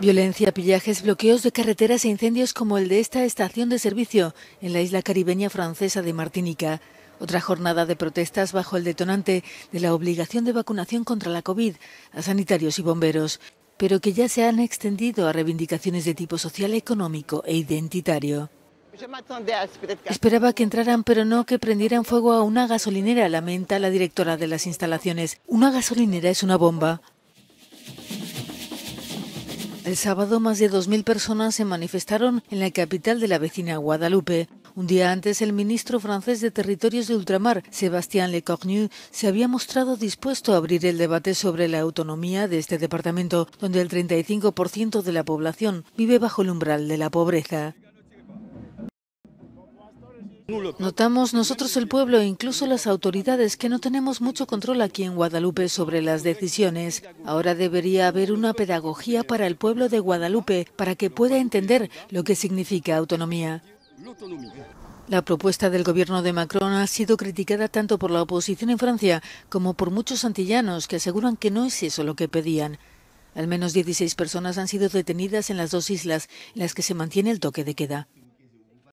Violencia, pillajes, bloqueos de carreteras e incendios como el de esta estación de servicio en la isla caribeña francesa de Martinica. Otra jornada de protestas bajo el detonante de la obligación de vacunación contra la COVID a sanitarios y bomberos, pero que ya se han extendido a reivindicaciones de tipo social, económico e identitario. Esperaba que entraran, pero no que prendieran fuego a una gasolinera, lamenta la directora de las instalaciones. Una gasolinera es una bomba. El sábado, más de 2.000 personas se manifestaron en la capital de la vecina Guadalupe. Un día antes, el ministro francés de Territorios de Ultramar, Sébastien Lecornu, se había mostrado dispuesto a abrir el debate sobre la autonomía de este departamento, donde el 35% de la población vive bajo el umbral de la pobreza. Notamos nosotros el pueblo e incluso las autoridades que no tenemos mucho control aquí en Guadalupe sobre las decisiones. Ahora debería haber una pedagogía para el pueblo de Guadalupe para que pueda entender lo que significa autonomía. La propuesta del gobierno de Macron ha sido criticada tanto por la oposición en Francia como por muchos antillanos que aseguran que no es eso lo que pedían. Al menos 16 personas han sido detenidas en las dos islas en las que se mantiene el toque de queda.